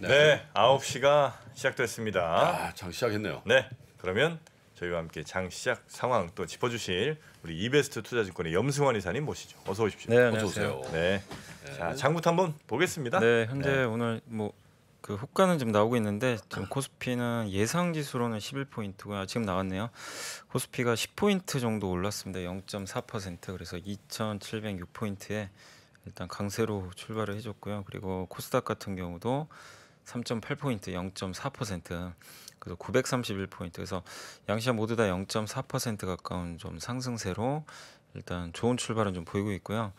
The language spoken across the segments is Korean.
네. 네, 아홉 시가 시작됐습니다. 아, 장 시작했네요. 네, 그러면 저희와 함께 장 시작 상황 또 짚어주실 우리 이베스트 투자증권의 염승환 이사님 모시죠. 어서 오십시오. 네, 안녕하세요. 어서 오세요. 네. 네, 자 장부터 한번 보겠습니다. 네, 현재 네. 오늘 뭐그효과는 지금 나오고 있는데 지금 코스피는 예상 지수로는 11포인트고요. 지금 나왔네요. 코스피가 10포인트 정도 올랐습니다. 0.4% 그래서 2,706포인트에 일단 강세로 출발을 해줬고요. 그리고 코스닥 같은 경우도 3.8포인트 0.4% 그래서 931포인트 그래서 양시장 모두 다 0.4% 가까운 좀 상승세로 일단 좋은 출발은 좀 보이고 있고요.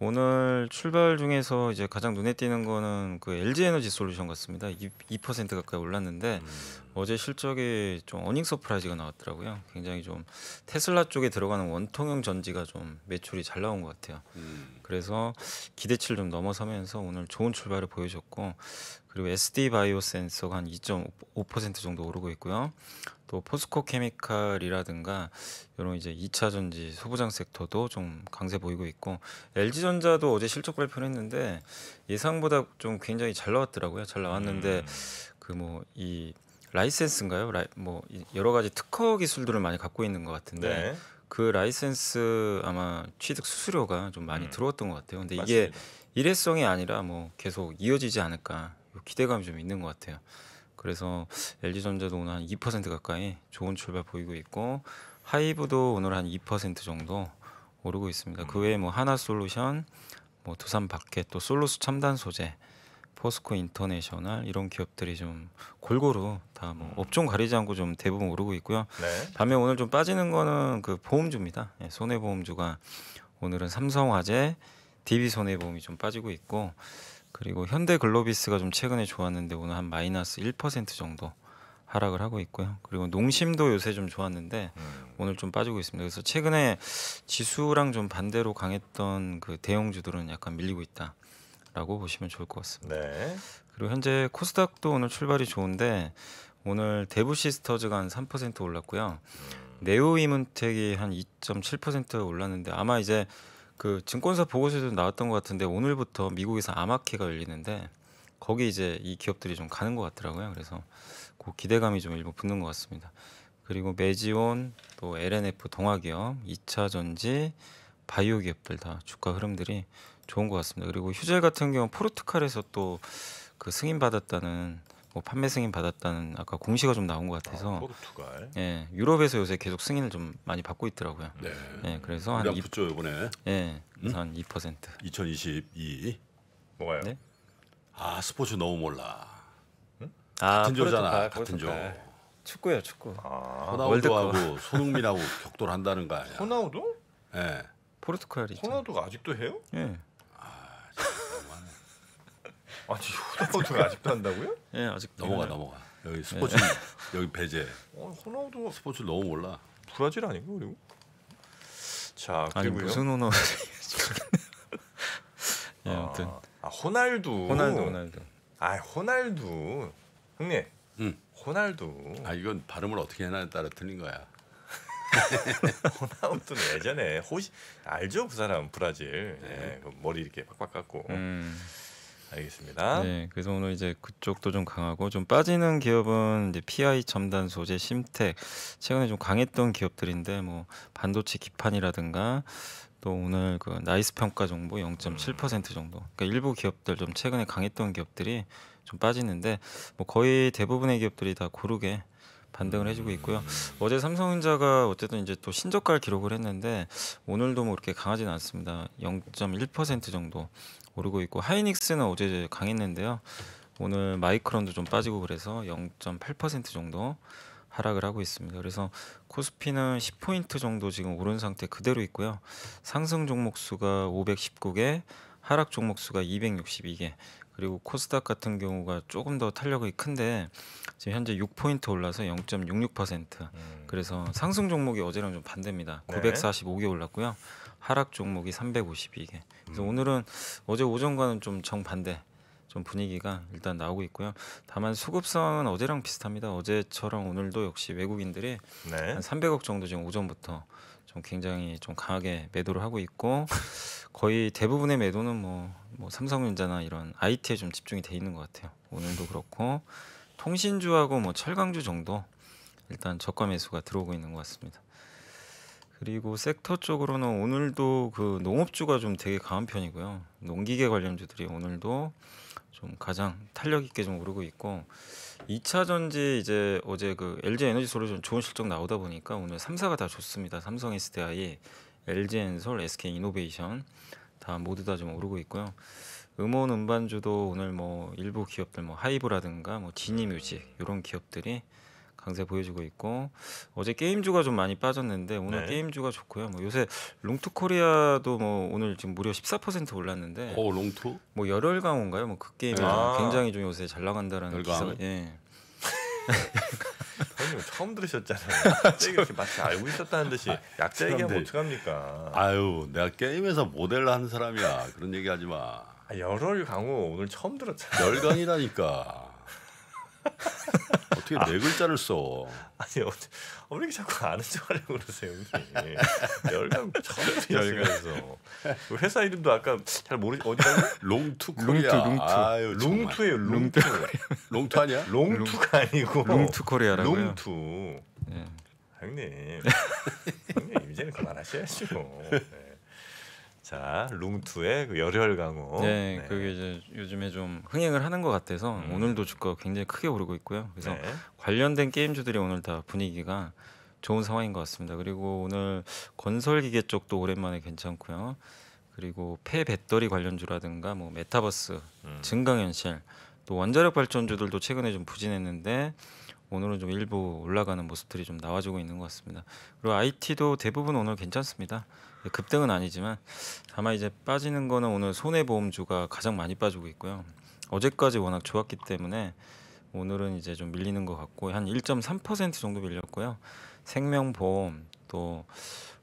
오늘 출발 중에서 이제 가장 눈에 띄는 거는 그 LG 에너지 솔루션 같습니다. 2% 가까이 올랐는데 음. 어제 실적이좀 어닝 서프라이즈가 나왔더라고요. 굉장히 좀 테슬라 쪽에 들어가는 원통형 전지가 좀 매출이 잘 나온 것 같아요. 음. 그래서 기대치를 좀 넘어서면서 오늘 좋은 출발을 보여줬고 그리고 SD 바이오 센서가 한 2.5% 정도 오르고 있고요. 또 포스코 케미칼이라든가 이런 이제 2차 전지 소부장 섹터도 좀 강세 보이고 있고 LG 전자도 어제 실적 발표를 했는데 예상보다 좀 굉장히 잘 나왔더라고요. 잘 나왔는데 음. 그뭐 이 라이센스인가요? 라이, 뭐 여러 가지 특허 기술들을 많이 갖고 있는 것 같은데 네. 그 라이센스 아마 취득 수수료가 좀 많이 음. 들어왔던 것 같아요. 근데 맞습니다. 이게 일회성이 아니라 뭐 계속 이어지지 않을까 기대감이 좀 있는 것 같아요. 그래서 LG전자도 오늘 한 2% 가까이 좋은 출발 보이고 있고 하이브도 오늘 한 2% 정도 오르고 있습니다. 그 외에 뭐 하나솔루션, 뭐 두산 바켓, 또 솔루스 첨단 소재, 포스코 인터내셔널 이런 기업들이 좀 골고루 다뭐 음. 업종 가리지 않고 좀 대부분 오르고 있고요. 네. 반면 오늘 좀 빠지는 거는 그 보험주입니다. 예, 손해보험주가 오늘은 삼성화재, DB손해보험이 좀 빠지고 있고 그리고 현대글로비스가 좀 최근에 좋았는데 오늘 한 마이너스 1% 정도 하락을 하고 있고요. 그리고 농심도 요새 좀 좋았는데 음. 오늘 좀 빠지고 있습니다. 그래서 최근에 지수랑 좀 반대로 강했던 그 대형주들은 약간 밀리고 있다라고 보시면 좋을 것 같습니다. 네. 그리고 현재 코스닥도 오늘 출발이 좋은데 오늘 데브시스터즈가 한 3% 올랐고요. 음. 네오이문택이 한 2.7% 올랐는데 아마 이제 그 증권사 보고서에도 나왔던 것 같은데 오늘부터 미국에서 아마키가 열리는데 거기 이제 이 기업들이 좀 가는 것 같더라고요. 그래서 그 기대감이 좀 일부 붙는 것 같습니다. 그리고 매지온, 또 LNF 동화기업, 2차 전지, 바이오 기업들 다 주가 흐름들이 좋은 것 같습니다. 그리고 휴젤 같은 경우 포르투갈에서 또 그 승인 받았다는 뭐 판매 승인 받았다는 아까 공시가 좀 나온 것 같아서 아, 포르투갈. 예, 유럽에서 요새 계속 승인을 좀 많이 받고 있더라고요. 네. 예, 그래서 한몇 붙죠 이번에. 예, 그래서 음? 한2% 2022 뭐가요? 네? 아 스포츠 너무 몰라. 응? 아, 같은 조잖아. 같은 조. 네. 축구예요, 축구. 아, 호나우두하고 손흥민하고 격돌한다는 거 아니야? 호나우두? 예. 포르투갈이. 호나우두가 아직도 해요? 예. 아니 호나우두 아직도 한다고요? 예, 네, 아직 넘어가 넘어가. 여기 네. 스포츠 네. 여기 배제. 어, 호나우두 스포츠 너무 몰라. 브라질 아니고 그리고. 자, 그리고요? 무슨 호나우두? 예, 아, 무튼 아, 호날두. 호날두, 호날두. 아, 호날두. 형님. 응. 음. 호날두. 아, 이건 발음을 어떻게 해나에 따라 틀린 거야. 호나우두는 예전에 호시 알죠 그 사람 브라질 네. 예, 그 머리 이렇게 빡빡 깎고 음. 알겠습니다. 네, 그래서 오늘 이제 그쪽도 좀 강하고 좀 빠지는 기업은 이제 PI 첨단 소재 심텍 최근에 좀 강했던 기업들인데 뭐 반도체 기판이라든가 또 오늘 그 나이스 평가 정보 0.7% 음. 정도. 그러니까 일부 기업들 좀 최근에 강했던 기업들이 좀 빠지는데 뭐 거의 대부분의 기업들이 다 고르게 반등을 해주고 음. 있고요. 어제 삼성전자가 어쨌든 이제 또 신저가를 기록을 했는데 오늘도 뭐 이렇게 강하지는 않습니다. 0.1% 정도 오르고 있고 하이닉스는 어제 강했는데요. 오늘 마이크론도 좀 빠지고 그래서 0.8% 정도 하락을 하고 있습니다. 그래서 코스피는 10포인트 정도 지금 오른 상태 그대로 있고요. 상승 종목 수가 519개, 하락 종목 수가 262개. 그리고 코스닥 같은 경우가 조금 더 탄력이 큰데 지금 현재 6포인트 올라서 0.66%. 음. 그래서 상승 종목이 어제랑 좀 반대입니다. 네. 945개 올랐고요. 하락 종목이 352개. 그래서 음. 오늘은 어제 오전과는 좀 정반대 좀 분위기가 일단 나오고 있고요. 다만 수급상은 황 어제랑 비슷합니다. 어제처럼 오늘도 역시 외국인들이 네. 한 300억 정도 지금 오전부터 좀 굉장히 좀 강하게 매도를 하고 있고 거의 대부분의 매도는 뭐, 뭐 삼성전자나 이런 IT에 좀 집중이 돼 있는 것 같아요. 오늘도 그렇고 통신주하고 뭐 철강주 정도 일단 저가 매수가 들어오고 있는 것 같습니다. 그리고 섹터 쪽으로는 오늘도 그 농업주가 좀 되게 강한 편이고요. 농기계 관련주들이 오늘도 좀 가장 탄력 있게 좀 오르고 있고 2차 전지 이제 어제 그 LG 에너지 솔루션 좋은 실적 나오다 보니까 오늘 3사가 다 좋습니다. 삼성 SDI, LG 엔솔, SK 이노베이션 다 모두 다 좀 오르고 있고요. 음원 음반주도 오늘 뭐 일부 기업들 뭐 하이브라든가 뭐 진이 뮤직 이런 기업들이 강세 보여주고 있고 어제 게임주가 좀 많이 빠졌는데 오늘 네. 게임주가 좋고요. 뭐 요새 롱투 코리아도 뭐 오늘 지금 무려 14% 올랐는데 오 어, 롱투? 뭐 열혈강호인가요? 뭐 그 게임이 아. 굉장히 좀 요새 잘 나간다라는 기사. 예. 형님 처음 들으셨잖아요. 이렇게 마치 알고 있었다는 듯이 아, 약자 얘기하면 어떡합니까? 아유, 내가 게임에서 모델 하는 사람이야. 그런 얘기 하지 마. 아, 열혈 강호 오늘 처음 들었잖아. 열강이라니까. 어떻게 네 글자를 써? 아니 어, 왜 이렇게 자꾸 아는 척하려고 그러세요, 형님? 열강 처음부터 열강에서 회사 이름도 아까 잘 모르 어디가 롱투 코리아. 롱투 롱투. 아유, 롱투예요, 롱투. 롱투 아니야? 롱투가 아니고 롱투 코리아라고요. 롱투. 예. 형님, 형님 이제는 그만하셔야죠. 네. 자, 룽투의 그 열혈 강호. 네, 네, 그게 이제 요즘에 좀 흥행을 하는 것 같아서 음. 오늘도 주가가 굉장히 크게 오르고 있고요. 그래서 네. 관련된 게임주들이 오늘 다 분위기가 좋은 상황인 것 같습니다. 그리고 오늘 건설기계 쪽도 오랜만에 괜찮고요. 그리고 폐 배터리 관련주라든가 뭐 메타버스, 음. 증강현실, 또 원자력 발전주들도 최근에 좀 부진했는데 오늘은 좀 일부 올라가는 모습들이 좀 나와주고 있는 것 같습니다. 그리고 IT도 대부분 오늘 괜찮습니다. 급등은 아니지만 다만 이제 빠지는 거는 오늘 손해보험주가 가장 많이 빠지고 있고요. 어제까지 워낙 좋았기 때문에 오늘은 이제 좀 밀리는 것 같고 한 1.3% 정도 밀렸고요. 생명보험 또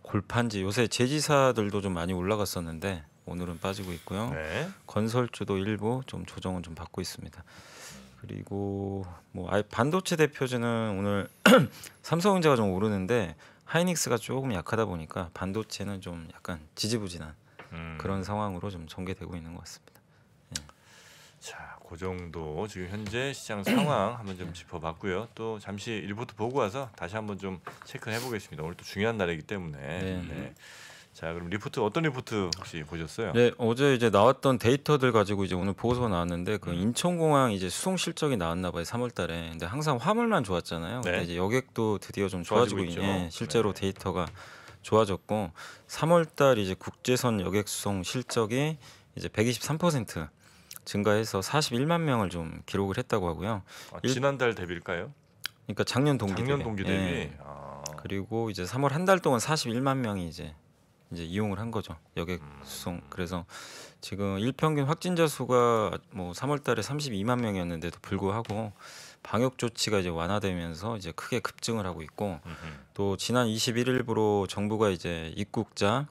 골판지 요새 제지사들도 좀 많이 올라갔었는데 오늘은 빠지고 있고요. 네. 건설주도 일부 좀 조정은 좀 받고 있습니다. 그리고 뭐 반도체 대표주는 오늘 삼성전자가 좀 오르는데 하이닉스가 조금 약하다 보니까 반도체는 좀 약간 지지부진한 음. 그런 상황으로 좀 전개되고 있는 것 같습니다. 예. 자, 그 정도 지금 현재 시장 상황 한번 좀 예. 짚어봤고요. 또 잠시 일부터 보고 와서 다시 한번 좀 체크해 보겠습니다. 오늘 또 중요한 날이기 때문에. 네. 네. 자 그럼 리포트 어떤 리포트 혹시 보셨어요? 네 어제 이제 나왔던 데이터들 가지고 이제 오늘 보고서가 나왔는데 그 음. 인천공항 이제 수송 실적이 나왔나 봐요 3월달에. 근데 항상 화물만 좋았잖아요. 근데 네. 이제 여객도 드디어 좀 좋아지고, 좋아지고 있죠. 예, 실제로 네. 데이터가 좋아졌고 3월달 이제 국제선 여객 수송 실적이 이제 123% 증가해서 41만 명을 좀 기록을 했다고 하고요. 아, 지난달 대비일까요? 그러니까 작년 동기 작년 대비. 동기 대비. 예. 아. 그리고 이제 3월 한 달 동안 41만 명이 이제 이제 이용을 한 거죠. 여객 수송. 음. 그래서 지금 일평균 확진자 수가 뭐 3월 달에 32만 명이었는데도 불구하고 방역 조치가 이제 완화되면서 이제 크게 급증을 하고 있고 또 지난 21일부로 정부가 이제 입국자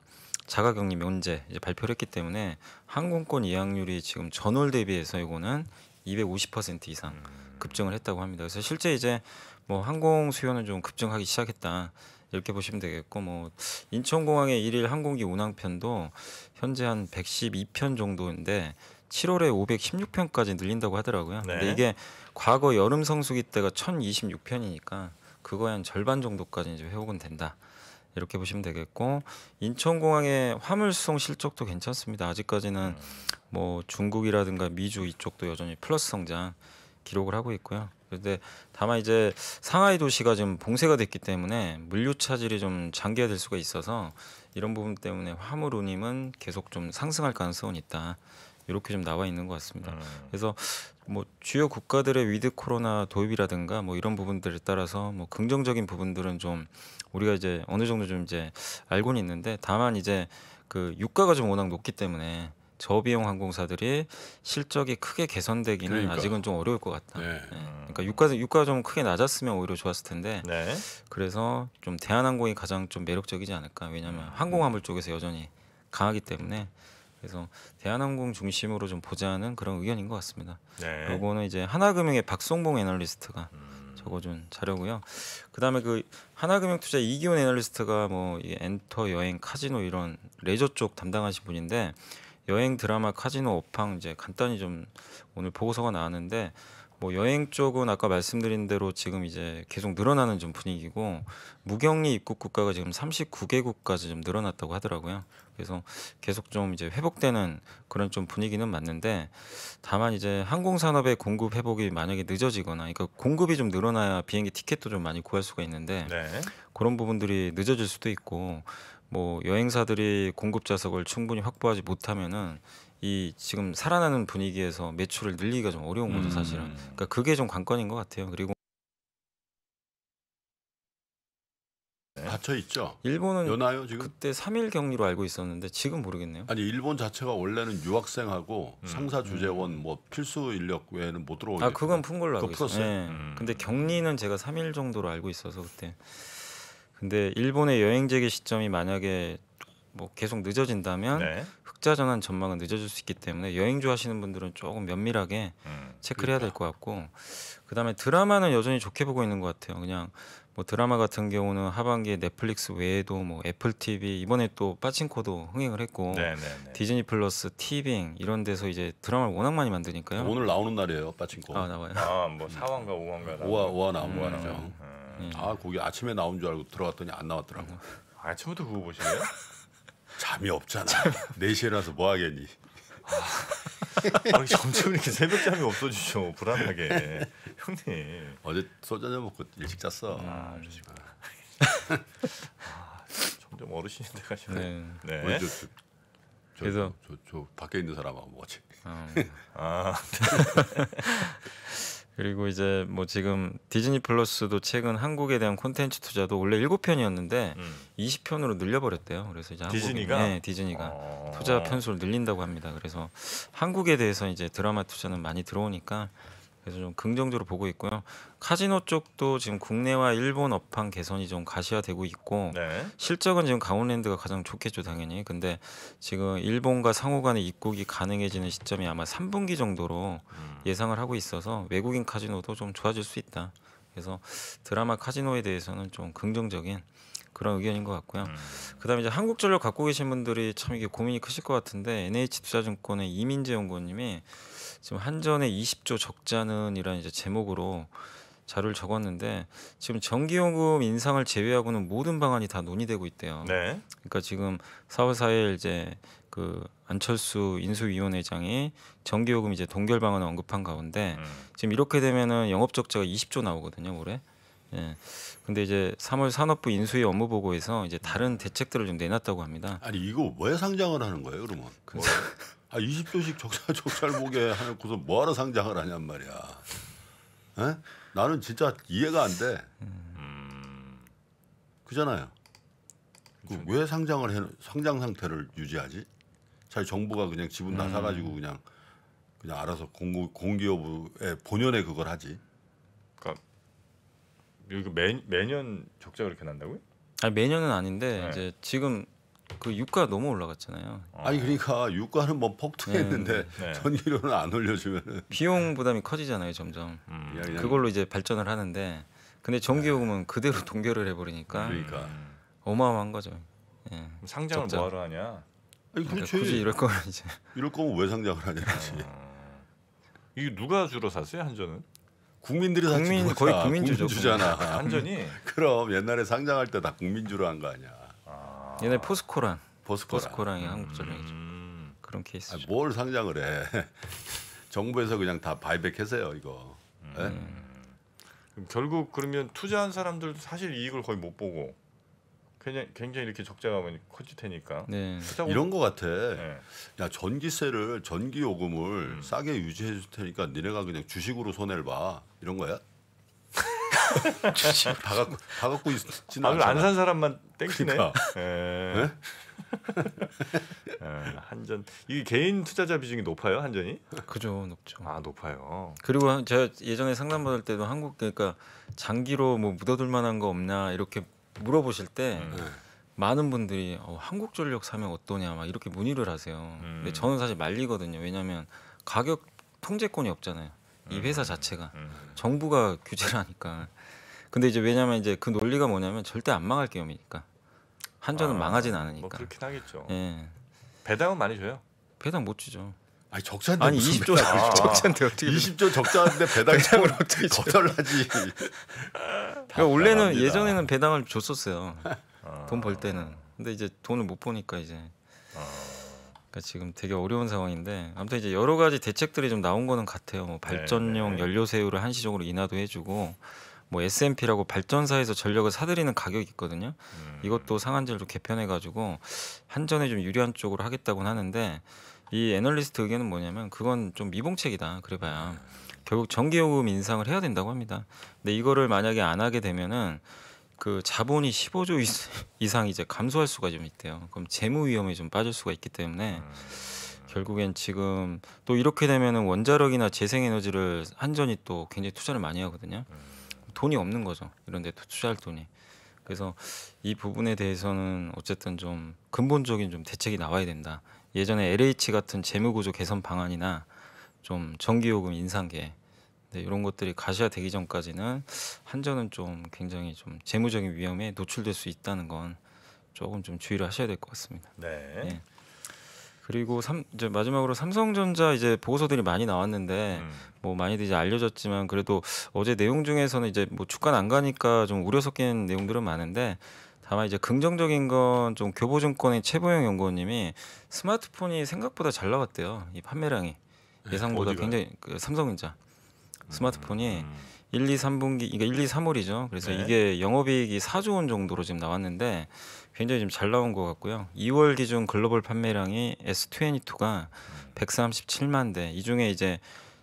자가격리 면제 이제 발표를 했기 때문에 항공권 예약률이 지금 전월 대비해서 이거는 250% 이상 음. 급증을 했다고 합니다. 그래서 실제 이제 뭐 항공 수요는 좀 급증하기 시작했다. 이렇게 보시면 되겠고 뭐 인천공항의 일일 항공기 운항편도 현재 한 112편 정도인데 7월에 516편까지 늘린다고 하더라고요. 네. 근데 이게 과거 여름 성수기 때가 1026편이니까 그거의 한 절반 정도까지 이제 회복은 된다. 이렇게 보시면 되겠고 인천공항의 화물 수송 실적도 괜찮습니다. 아직까지는 음. 뭐 중국이라든가 미주 이쪽도 여전히 플러스 성장 기록을 하고 있고요. 근데 다만 이제 상하이 도시가 좀 봉쇄가 됐기 때문에 물류 차질이 좀 장기화될 수가 있어서 이런 부분 때문에 화물 운임은 계속 좀 상승할 가능성은 있다. 이렇게 좀 나와 있는 것 같습니다. 음. 그래서 뭐 주요 국가들의 위드 코로나 도입이라든가 뭐 이런 부분들에 따라서 뭐 긍정적인 부분들은 좀 우리가 이제 어느 정도 좀 이제 알고는 있는데 다만 이제 그 유가가 좀 워낙 높기 때문에 저비용 항공사들이 실적이 크게 개선되기는 그러니까. 아직은 좀 어려울 것 같다. 네. 네. 그러니까 유가 유가 좀 크게 낮았으면 오히려 좋았을 텐데. 네. 그래서 좀 대한항공이 가장 좀 매력적이지 않을까. 왜냐하면 음. 항공화물 쪽에서 여전히 강하기 때문에. 그래서 대한항공 중심으로 좀 보자는 그런 의견인 것 같습니다. 네. 요거는 이제 하나금융의 박성봉 애널리스트가 음. 적어준 자료고요. 그다음에 그 하나금융 투자 이기훈 애널리스트가 뭐 엔터 여행 카지노 이런 레저 쪽 담당하신 분인데 여행 드라마 카지노 오팡 이제 간단히 좀 오늘 보고서가 나왔는데 뭐 여행 쪽은 아까 말씀드린 대로 지금 이제 계속 늘어나는 좀 분위기고 무격리 입국 국가가 지금 39개국까지 좀 늘어났다고 하더라고요. 그래서 계속 좀 이제 회복되는 그런 좀 분위기는 맞는데 다만 이제 항공 산업의 공급 회복이 만약에 늦어지거나 그러니까 공급이 좀 늘어나야 비행기 티켓도 좀 많이 구할 수가 있는데 네. 그런 부분들이 늦어질 수도 있고 뭐 여행사들이 공급 좌석을 충분히 확보하지 못하면은 이 지금 살아나는 분위기에서 매출을 늘리기가 좀 어려운 거죠 음. 사실은. 그러니까 그게 좀 관건인 것 같아요. 그리고 네. 닫혀 있죠. 일본은 연하요 지금 그때 3일 격리로 알고 있었는데 지금 모르겠네요. 아니 일본 자체가 원래는 유학생하고 음. 상사 음. 주재원 뭐 필수 인력 외에는 못 들어오게. 아 그건 푼 걸로 알고 있어요. 네. 근데 격리는 제가 3일 정도로 알고 있어서 그때 근데 일본의 여행 재개 시점이 만약에 뭐 계속 늦어진다면 네. 흑자 전환 전망은 늦어질 수 있기 때문에 여행 좋아하시는 분들은 조금 면밀하게 음, 체크를 해야 될것 그러니까. 같고 그다음에 드라마는 여전히 좋게 보고 있는 것 같아요. 그냥 뭐 드라마 같은 경우는 하반기에 넷플릭스 외에도 뭐 애플 TV 이번에 또 빠친코도 흥행을 했고 네네네. 네, 네. 디즈니 플러스 티빙 이런 데서 이제 드라마를 워낙 많이 만드니까요. 오늘 나오는 날이에요 빠친코. 아 나와요. 아 뭐 사화인가오화인가 5화 5화 나온 거죠. 음. 아 거기 아침에 나온 줄 알고 들어갔더니 안 나왔더라고. 음. 아침부터 그거 보시네요? 잠이 없잖아. 4시에 나서 뭐 하겠니? 아, 아니, 점점 이렇게 새벽 잠이 없어지죠. 불안하게. 형님. 어제 소주 한잔 먹고 일찍 잤어. 아, 그러시구나. 아, 점점 어르신이 돼가시네. 네. 네. 저, 저, 저, 그래서- 저, 저, 저 밖에 있는 사람하고 뭐지? 어. 아. 아. 그리고 이제 뭐 지금 디즈니 플러스도 최근 한국에 대한 콘텐츠 투자도 원래 7편이었는데 음. 20편으로 늘려버렸대요. 그래서 이제 디즈니가 한국이, 네, 디즈니가 어... 투자 편수를 늘린다고 합니다. 그래서 한국에 대해서 이제 드라마 투자는 많이 들어오니까 그래서 좀 긍정적으로 보고 있고요. 카지노 쪽도 지금 국내와 일본 업황 개선이 좀 가시화되고 있고 네. 실적은 지금 강원랜드가 가장 좋겠죠 당연히. 근데 지금 일본과 상호 간의 입국이 가능해지는 시점이 아마 3분기 정도로 음. 예상을 하고 있어서 외국인 카지노도 좀 좋아질 수 있다. 그래서 드라마 카지노에 대해서는 좀 긍정적인 그런 의견인 것 같고요. 음. 그다음에 이제 한국전력 갖고 계신 분들이 참 이게 고민이 크실 것 같은데 NH투자증권의 이민재 연구원님이 지금 한전의 20조 적자는 이란 이제 제목으로 자료를 적었는데 지금 전기요금 인상을 제외하고는 모든 방안이 다 논의되고 있대요. 네. 그러니까 지금 4월 4일 이제 그 안철수 인수위원회장이 전기요금 이제 동결 방안을 언급한 가운데 음. 지금 이렇게 되면은 영업 적자가 20조 나오거든요, 올해. 예. 근데 이제 3월 산업부 인수위 업무 보고에서 이제 다른 대책들을 좀 내놨다고 합니다. 아니 이거 왜 상장을 하는 거예요, 그러면? 뭐, 아, 20조씩 적자 적자를 보게 하고서 뭐하러 상장을 하냔 말이야. 에? 나는 진짜 이해가 안 돼. 음. 그잖아요. 그왜 그렇죠. 상장을 해 상장 상태를 유지하지? 잘 정부가 그냥 지분 음. 다 사가지고 그냥 그냥 알아서 공고, 공기업의 본연의 그걸 하지. 그러니까 여기 매, 매년 적자 그렇게 난다고요? 아니 매년은 아닌데 네. 이제 지금 그 유가 너무 올라갔잖아요. 아니 그러니까 유가는 뭐 폭등했는데 네. 네. 전기료는 안 올려주면 비용 부담이 커지잖아요 점점. 음. 그걸로 이제 발전을 하는데 근데 전기요금은 네. 그대로 동결을 해버리니까 그러니까. 음. 어마어마한 거죠. 예. 상장을 뭐하러 하냐? 아니, 그렇지. 그러니까 굳이 이럴 거면 이제 이럴 거면 왜 상장을 하냐 지 아. 이게 누가 주로 샀어요 한전은? 국민들이 사지 국민 거의 국민주죠. 국민주잖아. 한전이. 그럼 옛날에 상장할 때 다 국민주로 한 거 아니야. 얘네 포스코랑 포스코랑, 포스코랑이 음. 한국 전력이죠. 그런 케이스 아, 뭘 상장을 해? 정부에서 그냥 다 바이백해서요 이거. 네? 결국 그러면 투자한 사람들 사실 이익을 거의 못 보고 그냥 굉장히 이렇게 적자가면 커질 테니까 네. 이런 거 같아. 네. 야 전기세를 전기 요금을 음. 싸게 유지해 줄 테니까 니네가 그냥 주식으로 손해를 봐 이런 거야? 다 갖고 다 갖고 있지는 않아. 안산 사람만 땡기네. 그러니까. 예. 네? 예, 한전 이게 개인 투자자 비중이 높아요 한전이? 그죠 높죠. 아 높아요. 그리고 제가 예전에 상담 받을 때도 한국 그러니까 장기로 뭐 묻어둘 만한 거 없냐 이렇게 물어보실 때 음. 네. 많은 분들이 어, 한국전력 사면 어떠냐 막 이렇게 문의를 하세요. 음. 근데 저는 사실 말리거든요. 왜냐하면 가격 통제권이 없잖아요. 이 음. 회사 자체가 음. 정부가 규제를 하니까 근데 이제 왜냐면 이제 그 논리가 뭐냐면 절대 안 망할 게임이니까 한전은 아, 망하진 않으니까. 뭐 그렇긴 하겠죠. 예. 배당은 많이 줘요. 배당 못 주죠. 아니 적자인데 아니 20조 아, 적자인데 어떻게 20조 적자인데 배당 배당을 어떻게 거절하지? 그러니까 원래는 예전에는 배당을 줬었어요. 아, 돈벌 때는. 근데 이제 돈을 못 보니까 이제. 아. 그니까 지금 되게 어려운 상황인데 아무튼 이제 여러 가지 대책들이 좀 나온 거는 같아요. 뭐 발전용 네, 네. 연료세율을 한시적으로 인하도 해주고 뭐 S&P라고 발전사에서 전력을 사들이는 가격이 있거든요. 음. 이것도 상한제를 개편해가지고 한전에 좀 유리한 쪽으로 하겠다고는 하는데 이 애널리스트 의견은 뭐냐면 그건 좀 미봉책이다. 그래봐야 결국 전기요금 인상을 해야 된다고 합니다. 근데 이거를 만약에 안 하게 되면은 그 자본이 15조 이상 이제 감소할 수가 좀 있대요. 그럼 재무 위험이좀 빠질 수가 있기 때문에 음. 결국엔 지금 또 이렇게 되면은 원자력이나 재생에너지를 한전이 또 굉장히 투자를 많이 하거든요. 음. 돈이 없는 거죠. 이런 데 투자할 돈이. 그래서 이 부분에 대해서는 어쨌든 좀 근본적인 좀 대책이 나와야 된다. 예전에 LH 같은 재무구조 개선 방안이나 좀 전기요금 인상계 네, 이런 것들이 가시화되기 전까지는 한전은 좀 굉장히 좀 재무적인 위험에 노출될 수 있다는 건 조금 좀 주의를 하셔야 될 것 같습니다. 네. 네. 그리고 삼, 이제 마지막으로 삼성전자 이제 보고서들이 많이 나왔는데 음. 뭐 많이들 이제 알려졌지만 그래도 어제 내용 중에서는 이제 뭐 주가 는안 가니까 좀 우려 섞인 내용들은 많은데 다만 이제 긍정적인 건 좀 교보증권의 최보영 연구원님이 스마트폰이 생각보다 잘 나왔대요 이 판매량이 네, 예상보다 어디가요? 굉장히 그 삼성전자 스마트폰이 음. 1, 2, 3분기 그러니까 1, 2, 3월이죠. 그래서 네. 이게 영업이익이 4조 원 정도로 지금 나왔는데 굉장히 지잘 나온 것 같고요. 2월 기준 글로벌 판매량이 S22가 137만 대, 이 중에 이제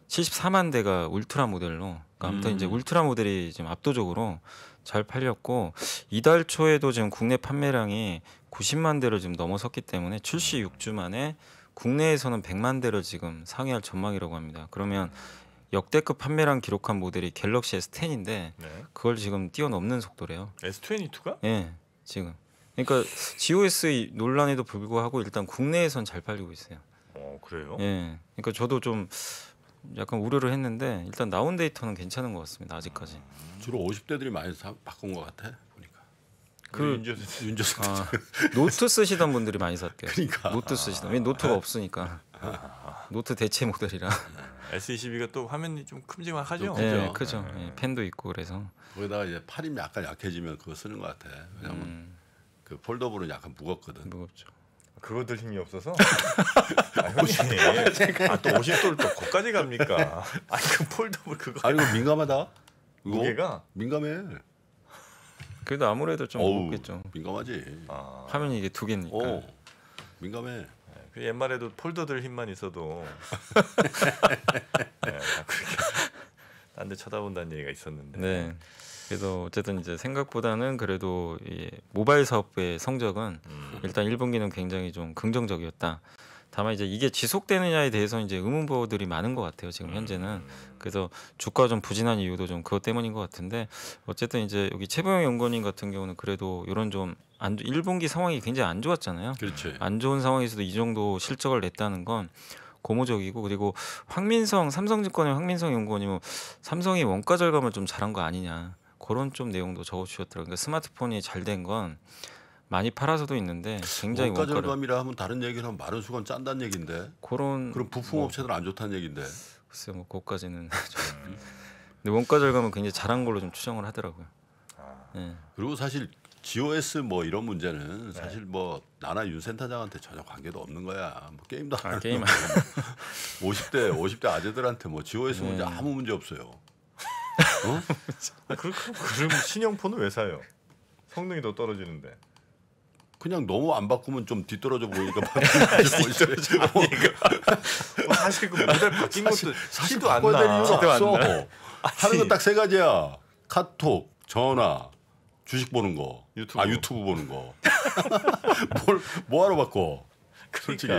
74만 대가 울트라 모델로. 그러니까 아무튼 음. 이제 울트라 모델이 지금 압도적으로 잘 팔렸고 이달 초에도 지금 국내 판매량이 90만 대를 지금 넘어섰기 때문에 출시 6주 만에 국내에서는 100만 대를 지금 상회할 전망이라고 합니다. 그러면 역대급 판매량 기록한 모델이 갤럭시 S10인데 네. 그걸 지금 뛰어넘는 속도래요. S22가? 예. 지금 그러니까 GOS 논란에도 불구하고 일단 국내에선 잘 팔리고 있어요. 어 그래요? 예. 그러니까 저도 좀 약간 우려를 했는데 일단 나온 데이터는 괜찮은 것 같습니다. 아직까지. 음. 주로 50대들이 많이 사, 바꾼 것 같아. 보니까. 그 윤조수 아, 노트 쓰시던 분들이 많이 샀대요. 그러니까 노트 쓰시던 왜 노트가 아. 없으니까 아. 노트 대체 모델이라 S22가 e 또 화면이 좀 큼지막하죠. 예, 네, 크죠. 예, 네. 펜도 있고 그래서 거기다가 이제 팔이 약간 약해지면 그거 쓰는 것 같아. 왜냐면 음. 그 폴더블은 약간 무겁거든. 무겁죠. 그거 들 힘이 없어서 아, 형님 아, 또5 0도또거까지 갑니까? 아니 그 폴더블 그거 아니 이거 민감하다. 무게가 민감해. 그래도 아무래도 좀 어우, 무겁겠죠. 민감하지. 아. 화면이 이게 두 개니까. 오, 민감해. 네, 그 옛말에도 폴더들 힘만 있어도 네, 딴데 쳐다본다는 얘기가 있었는데. 네. 그래서 어쨌든 이제 생각보다는 그래도 이 모바일 사업의 성적은 음. 일단 1분기는 굉장히 좀 긍정적이었다. 다만 이제 이게 지속되느냐에 대해서 이제 의문부들이 호 많은 것 같아요 지금 현재는 음. 그래서 주가 좀 부진한 이유도 좀 그것 때문인 것 같은데 어쨌든 이제 여기 최보영 연구원님 같은 경우는 그래도 이런 좀 안, 1분기 상황이 굉장히 안 좋았잖아요. 그렇지. 안 좋은 상황에서도 이 정도 실적을 냈다는 건 고무적이고 그리고 황민성 삼성증권의 황민성 연구원님은 삼성이 원가 절감을 좀 잘한 거 아니냐. 그런 좀 내용도 적어주셨더라고요. 그러니까 스마트폰이 잘 된 건 많이 팔아서도 있는데 굉장히 원가 원가를 절감이라 하면 다른 얘기를 하면 많은 수건 짠다는 얘긴데 그런 그럼 부품업체들 뭐, 안 좋다는 얘긴데 글쎄 뭐그까지는 근데 원가 절감은 굉장히 잘한 걸로 좀 추정을 하더라고요. 아. 네. 그리고 사실 GOS 뭐 이런 문제는 네. 사실 뭐 나나 윤 센터장한테 전혀 관계도 없는 거야. 뭐 게임도 아, 안 아, 게임 50대 50대 아재들한테 뭐 GOS 네. 문제 아무 문제 없어요. 어? 그럼 아, 그럼 신형폰은 왜 사요? 성능이 더 떨어지는데. 그냥 너무 안 바꾸면 좀 뒤떨어져 보이니까 뒤떨어져 보 어, 사실 그 모델 바뀐 것도 사도안 나. 사실 없어. 하는 건 딱 세 가지야. 카톡, 전화, 주식 보는 거. 유튜브. 아 유튜브 보는 거. 뭘 뭐하러 바꿔? 그러니까 솔직히.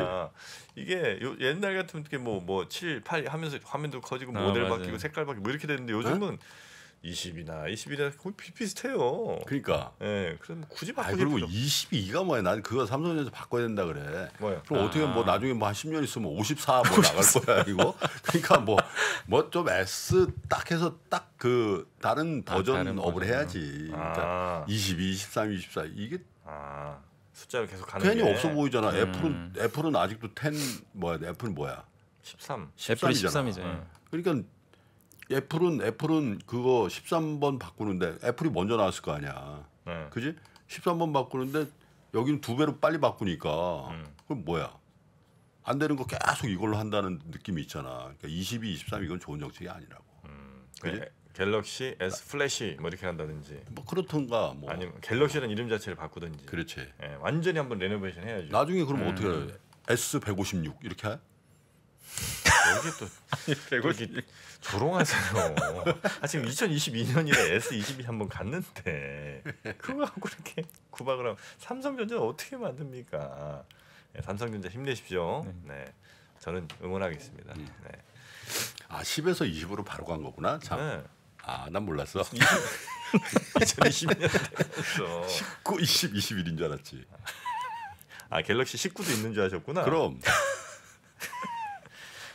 이게 요, 옛날 같으면 이렇게 뭐뭐 7, 8 하면서 화면도 커지고 아, 모델 아, 바뀌고 색깔 바뀌고 뭐 이렇게 되는데 네? 요즘은 네? 20이나 21이나 거의 비슷해요. 그러니까. 예. 네, 그럼 굳이 바꾸지 그리고 필요. 22가 뭐야? 난 그거 삼성전자 바꿔야 된다 그래. 뭐야? 그럼 아. 어떻게 뭐 나중에 뭐한 10년 있으면 54뭐 뭐 나갈 거야, 이거. 그러니까 뭐 뭐 좀 S 딱 해서 딱 그 다른 버전 아, 다른 업을 버전 해야지. 그러니까 22, 23, 24 이게 아. 숫자를 계속 가는 괜히 게. 없어 보이잖아. 음. 애플은 애플은 아직도 10 뭐야? 애플은 뭐야? 13. 애플이 13이죠. 그러니까 애플은 애플은 그거 13번 바꾸는데 애플이 먼저 나왔을 거 아니야. 네. 그지? 13번 바꾸는데 여기는 두 배로 빨리 바꾸니까 음. 그럼 뭐야? 안 되는 거 계속 이걸로 한다는 느낌이 있잖아. 그러니까 22, 23 이건 좋은 정책이 아니라고. 음. 그지? 네. 갤럭시 S 플래시 뭐 이렇게 한다든지 뭐 그렇던가 뭐 아니면 갤럭시라는 이름 자체를 바꾸든지 그렇지 예, 완전히 한번 레노베이션 해야죠. 나중에 그럼 예. 어떻게 해? S156 이렇게 해? 여기 또 이렇게 조롱하세요. 아, 지금 2022년이라 S22 한번 갔는데 그거 하고 이렇게 구박을 하면 삼성전자 어떻게 만듭니까? 네, 삼성전자 힘내십시오. 네. 네, 저는 응원하겠습니다. 네. 네. 아 10에서 20으로 바로 간 거구나. 참. 네. 아, 난 몰랐어. 2020년에 19, 20, 21인 줄 알았지. 아, 갤럭시 19도 있는 줄 아셨구나. 그럼.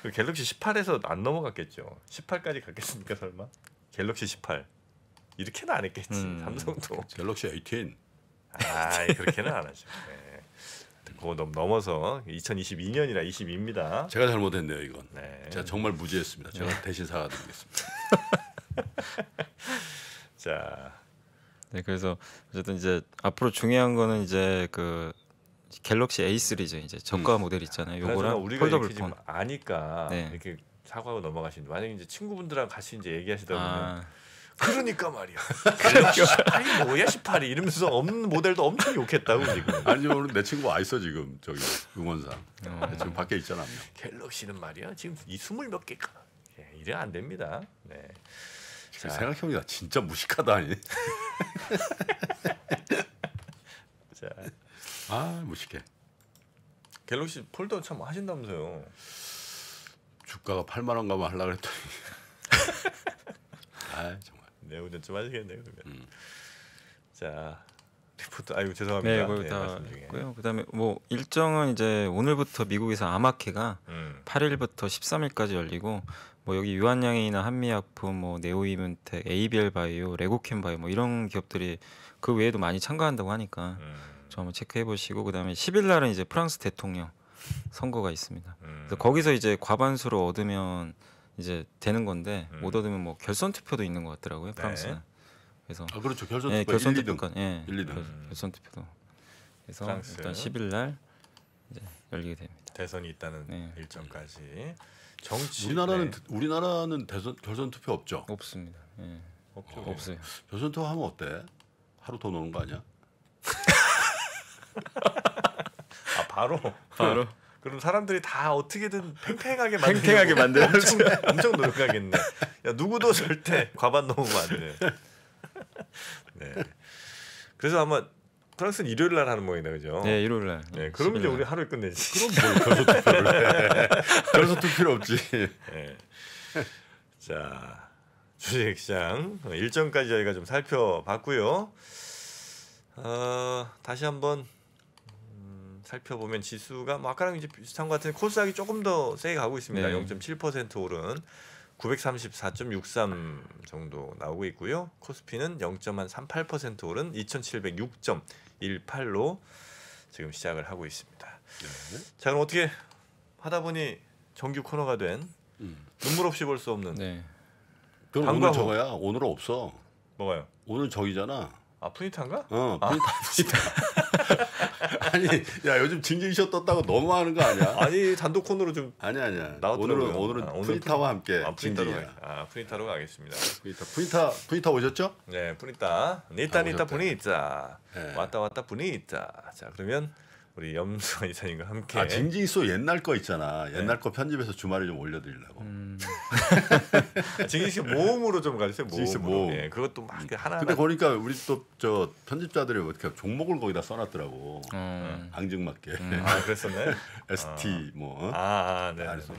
갤럭시 18에서 안 넘어갔겠죠. 18까지 갔겠습니까, 설마? 갤럭시 18. 이렇게는 안 했겠지. 음, 삼성도. 갤럭시 18. 아, 그렇게는 안 하죠. 네. 그거 넘어서 2022년이라 2 2입니다 제가 잘못했네요, 이건. 네. 제가 정말 무지했습니다. 제가 네. 대신 사과드리겠습니다. 자. 네, 그래서 어쨌든 이제 앞으로 중요한 거는 이제 그 갤럭시 A 시리즈 이제 저가 음. 모델 있잖아요. 요거랑 폴더블 폰 아니까 네. 이렇게 사과하고 넘어가시는데 만약에 이제 친구분들랑 같이 이제 얘기하시다 보면 아. 그러니까 말이야. 그러니 18이 뭐야 18이 이러면서 없는 모델도 엄청 욕했다고 지금. 아니 오늘 내 친구 와 있어 지금 저기 응원사. 어. 네, 지금 밖에 있잖아. 갤럭시는 말이야 지금 이 스물 몇 개가. 예, 이래 안 됩니다. 네. 그 생각해보니까 진짜 무식하다 자. 아 무식해. 갤럭시 폴더 참 하신다면서요. 주가가 8만 원 가면 하려 그랬더니. 아 정말. 네 운전 좀 하시겠네요 그러면. 음. 자 리포트 아이고 죄송합니다. 네, 그거 네, 다 네, 고요 그다음에 뭐 일정은 이제 오늘부터 미국에서 아마케가 음. 8일부터 13일까지 열리고 뭐 여기 유한양이나 한미약품, 뭐 네오이문텍, ABL바이오, 레고캠바이오 뭐 이런 기업들이 그 외에도 많이 참가한다고 하니까 음. 저 한번 체크해 보시고 그다음에 10일 날은 이제 프랑스 대통령 선거가 있습니다. 음. 그래서 거기서 이제 과반수로 얻으면 이제 되는 건데 음. 못 얻으면 뭐 결선 투표도 있는 것 같더라고요 프랑스. 네. 그래서 아 그렇죠 결선 예, 투표 예, 결선 투표까지 예, 1, 2등. 결선 투표도. 그래서 프랑스. 일단 10일 날 열리게 됩니다. 대선이 있다는 네. 일정까지 정치 우리나라는 네. 우리나라는 대선 결선 투표 없죠? 없습니다. 예. 없죠. 어, 없어요. 결선 투표 하면 어때? 하루 더 노는 거 아니야? 아 바로 바로 그럼 사람들이 다 어떻게든 팽팽하게 팽팽하게 만들 엄청, 엄청 노력하겠네. 야 누구도 절대 과반 넘으면 안 돼. 네. 그래서 아마 프랑스는 일요일 날 하는 모양이다 그죠? 네, 일요일 날. 네, 그럼 이제 우리 하루 끝내지. 그럼 뭐 결선 투표를? 결선 투표 없지. 네. 자, 주식 시장 일정까지 저희가 좀 살펴봤고요. 어, 다시 한번 음, 살펴보면 지수가 뭐 아까랑 이제 비슷한 것 같은 코스닥이 조금 더 세게 가고 있습니다. 네. 0.7% 오른 934.63 정도 나오고 있고요. 코스피는 0.38% 오른 2,706.18로 지금 시작을 하고 있습니다. 네. 자 그럼 어떻게 하다 보니 정규 코너가 된 음. 눈물 없이 볼 수 없는. 네. 그럼 오늘 저거야. 오늘 없어. 뭐가요? 오늘 저기잖아. 아 푸니타인가? 어 푸니타. 아, 푸니타. 아니 야 요즘 징징쇼 떴다고 너무 하는 거 아니야? 아니 단독 코너로 좀 아니 아니야. 아왔더라고요 오늘은 오늘은 아, 오늘 프리타와 함께 아, 프리타로 가, 아 프리타로 가겠습니다. 프리타 프리타 프리타 오셨죠? 네 프리타 니타 네, 네, 아, 니타 분이 있자 네. 왔다 왔다 분이 있자 자 그러면. 우리 염수 이사님과 함께 아, 징징소 옛날 거 있잖아. 네. 옛날 네. 거 편집해서 주말에 좀 올려드리려고. 음. 징징소 아, 모음으로 좀 가주세요. 모음으로. 모음. 예, 그것도 막 하나. 근데 보니까 우리 또 저 편집자들이 어떻게 뭐 종목을 거기다 써놨더라고. 음. 어. 앙증맞게. 음. 아 그랬었나요? ST 아. 어. 뭐. 어? 아, 아 네. 아, 네. 네.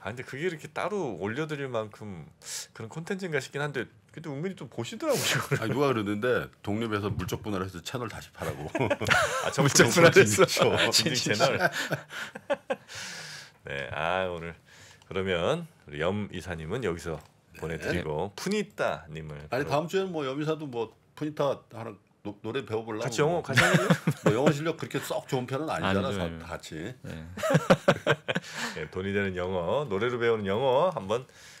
아 근데 그게 이렇게 따로 올려드릴 만큼 그런 콘텐츠인가 싶긴 한데 그때 은근히 또 보시더라고요. 아니, 누가 그러는데 독립해서 물적 분할해서 채널 다시 팔라고 아, 저 물적 분할했어. 진진 채널. 네, 아 오늘 그러면 우리 염 이사님은 여기서 네. 보내드리고 푸니타 님을. 아니 다음 주에는 뭐염 이사도 뭐 푸니타 하는 노, 노래 배워볼라. 같이 영어 같이 뭐 영어 실력 그렇게 썩 좋은 편은 아니잖아. 아니다 네. 같이. 네. 네, 돈이 되는 영어 노래로 배우는 영어 한번.